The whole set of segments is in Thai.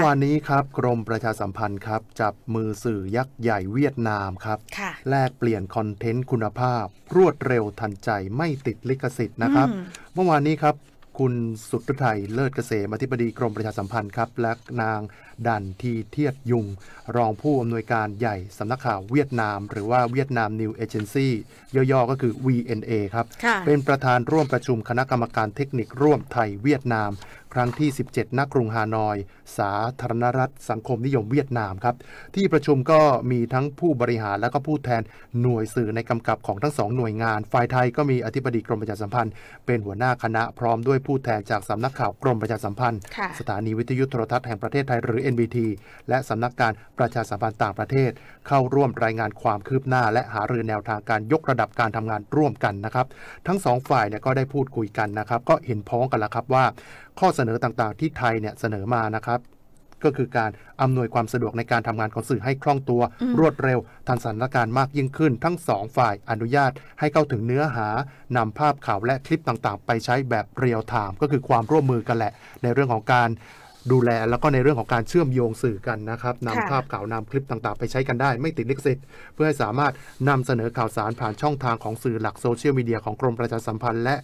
ื่อวานนี้ครับกรมประชาสัมพันธ์ครับ จับมือสื่อยักษ์ใหญ่เวียดนามครับ แลกเปลี่ยนคอนเทนต์คุณภาพ รวดเร็วทันใจไม่ติดลิขสิทธิ์นะครับ เมื่อวานนี้ครับคุณสุดทุไทยเลิศเกษม อธิบดีกรมประชาสัมพันธ์ครับ และนางดันทีเทียดยุง รองผู้อำนวยการใหญ่สำนักข่าวเวียดนาม หรือว่าเวียดนามนิวเอเจนซี่ย่อๆก็คือ VNA ครับ เป็นประธานร่วมประชุมคณะกรรมการเทคนิคร่วมไทยเวียดนาม ครั้งที่ 17ณกรุงฮานอย สาธารณรัฐสังคมนิยมเวียดนามครับที่ประชุมก็มีทั้งผู้บริหารและก็ผู้แทนหน่วยสื่อในกำกับของทั้งสองหน่วยงานฝ่ายไทยก็มีอธิบดีกรมประชาสัมพันธ์ เป็นหัวหน้าคณะพร้อมด้วยผู้แทนจากสำนักข่าวกรมประชาสัมพันธ์ สถานีวิทยุโทรทัศน์แห่งประเทศไทยหรือ NBT และสำนักการประชาสัมพันธ์ต่างประเทศ เข้าร่วมรายงานความคืบหน้า และหารือแนวทางการยกระดับการทำงานร่วมกันนะครับ ทั้งสองฝ่ายเนี่ยก็ได้พูดคุยกันนะครับก็เห็นพ้องกันแล้วครับว่า ข้อเสนอต่างๆที่ไทยเนี่ยเสนอมานะครับก็คือการอำนวยความสะดวกในการทำงานของสื่อให้คล่องตัวรวดเร็ว ทันสถานการณ์มากยิ่งขึ้นทั้งสองฝ่ายอนุญาต ให้เข้าถึงเนื้อหานำภาพข่าวและคลิปต่างๆ ไปใช้แบบเรียลไทม์ก็คือความร่วมมือกันแหละในเรื่องของการดูแลแล้วก็ในเรื่องของการเชื่อมโยงสื่อกันนะครับนำภาพข่าวนำคลิปต่างๆ ไปใช้กันได้ ไม่ติดลิขสิทธิ์ เพื่อให้สามารถนำเสนอข่าวสารผ่านช่องทางของสื่อหลักโซเชียลมีเดียของกรมประชาสัมพันธ์และ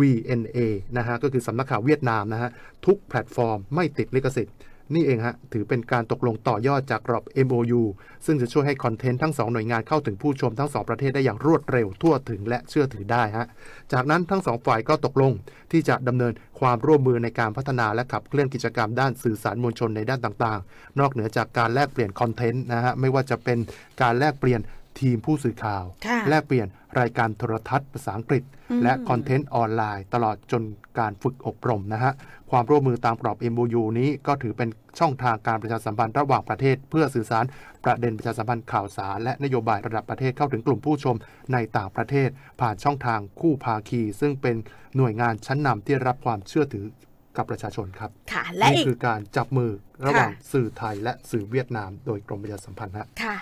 VNA นะฮะก็คือสำนักข่าวเวียดนามนะฮะทุกแพลตฟอร์ม ไม่ติดลิขสิทธิ์นี่เองฮะ ถือเป็นการตกลงต่อยอดจากกรอบ MOU ซึ่งจะช่วยให้คอนเทนต์ทั้งสองหน่วยงานเข้าถึงผู้ชมทั้งสองประเทศได้อย่างรวดเร็วทั่วถึงและเชื่อถือได้ฮะ จากนั้นทั้งสองฝ่ายก็ตกลงที่จะดำเนินความร่วมมือในการพัฒนา และขับเคลื่อนกิจกรรมด้านสื่อสารมวลชนในด้านต่างๆ นอกเหนือจากการแลกเปลี่ยนคอนเทนต์นะฮะไม่ว่าจะเป็นการแลกเปลี่ยนทีมผู้สื่อข่าว แลกเปลี่ยนรายการโทรทัศน์ภาษาอังกฤษ และคอนเทนต์ออนไลน์ตลอดจนการฝึกอบรมนะฮะ ความร่วมมือตามกรอบ MOU นี้ก็ถือเป็นช่องทางการประชาสัมพันธ์ระหว่างประเทศเพื่อสื่อสารประเด็นประชาสัมพันธ์ข่าวสารและนโยบายระดับประเทศเข้าถึงกลุ่มผู้ชมในต่างประเทศ ผ่านช่องทางคู่ภาคี ซึ่งเป็นหน่วยงานชั้นนำที่รับความเชื่อถือกับประชาชนครับ ค่ะและนี่คือการจับมือระหว่างสื่อไทย และสื่อเวียดนามโดยกรมประชาสัมพันธ์ฮะค่ะ